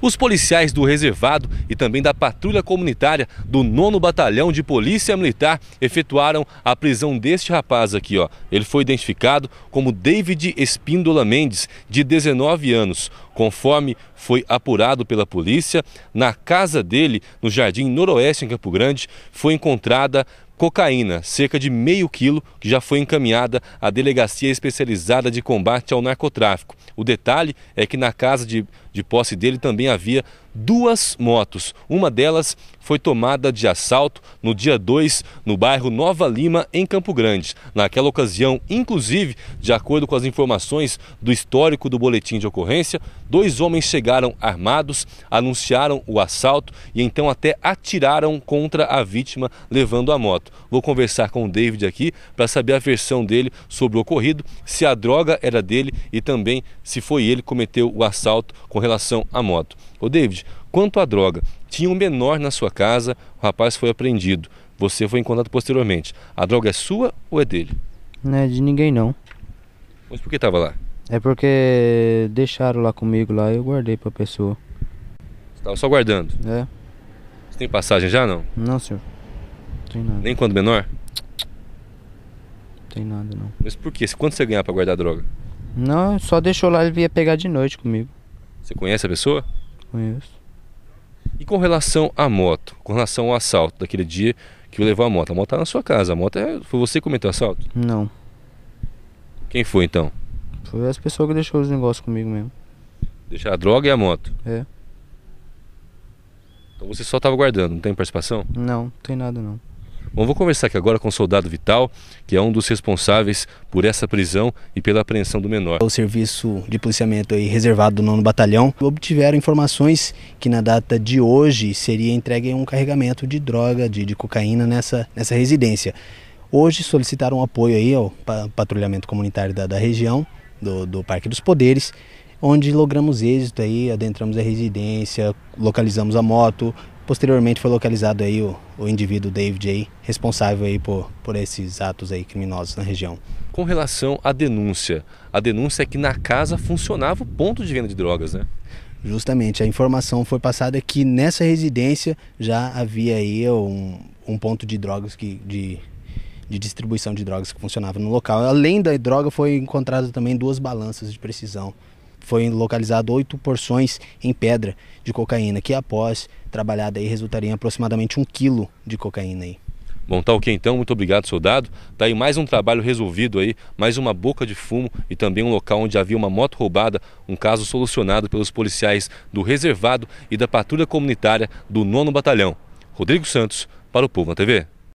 Os policiais do reservado e também da patrulha comunitária do 9 Batalhão de Polícia Militar efetuaram a prisão deste rapaz aqui, ó. Ele foi identificado como David Espíndola Mendes, de 19 anos. Conforme foi apurado pela polícia, na casa dele, no Jardim Noroeste, em Campo Grande, foi encontrada cocaína, cerca de meio quilo, que já foi encaminhada à Delegacia Especializada de Combate ao Narcotráfico. O detalhe é que na casa de, de posse dele também havia duas motos. Uma delas foi tomada de assalto no dia 2, no bairro Nova Lima, em Campo Grande. Naquela ocasião, inclusive, de acordo com as informações do histórico do boletim de ocorrência, dois homens chegaram armados, anunciaram o assalto e então até atiraram contra a vítima levando a moto. Vou conversar com o David aqui para saber a versão dele sobre o ocorrido, se a droga era dele e também se foi ele que cometeu o assalto com relação à moto. Ô David, Quanto à droga, tinha um menor na sua casa, o rapaz foi apreendido. Você foi encontrado posteriormente. A droga é sua ou é dele? Não é de ninguém não. Mas por que estava lá? É porque deixaram lá comigo lá eu guardei para a pessoa. Estava só guardando? É. Você tem passagem já não? Não, senhor. Não tem nada. Nem quando menor? Não tem nada não. Mas por que? Quanto você ganhava para guardar droga? Não, só deixou lá, ele ia pegar de noite comigo. Você conhece a pessoa? Conheço. E com relação à moto, com relação ao assalto daquele dia que levou a moto, a moto tá na sua casa, a moto é... foi você que cometeu o assalto? Não. Quem foi então? Foi as pessoas que deixou os negócios comigo mesmo. Deixar a droga e a moto? É. Então você só estava guardando, não tem participação? Não, não tem nada não. Bom, vou conversar aqui agora com o soldado Vital, que é um dos responsáveis por essa prisão e pela apreensão do menor. O serviço de policiamento aí reservado do 9 Batalhão obtiveram informações que na data de hoje seria entregue um carregamento de droga, de, de cocaína nessa, nessa residência. Hoje solicitaram apoio aí ao patrulhamento comunitário da, da região, do, do Parque dos Poderes, onde logramos êxito aí, adentramos a residência, localizamos a moto, Posteriormente foi localizado aí o, o indivíduo David responsável aí por, por esses atos aí criminosos na região. Com relação à denúncia, a denúncia é que na casa funcionava o ponto de venda de drogas, né? Justamente, a informação foi passada que nessa residência já havia aí um, um ponto de drogas que, de, de distribuição de drogas que funcionava no local. Além da droga, foi encontrada também duas balanças de precisão foi localizado oito porções em pedra de cocaína, que após trabalhada aí resultaria em aproximadamente um quilo de cocaína aí. Bom, tá ok então, muito obrigado, soldado. Tá aí mais um trabalho resolvido aí, mais uma boca de fumo e também um local onde havia uma moto roubada, um caso solucionado pelos policiais do Reservado e da Patrulha Comunitária do nono Batalhão. Rodrigo Santos, para o Povo na TV.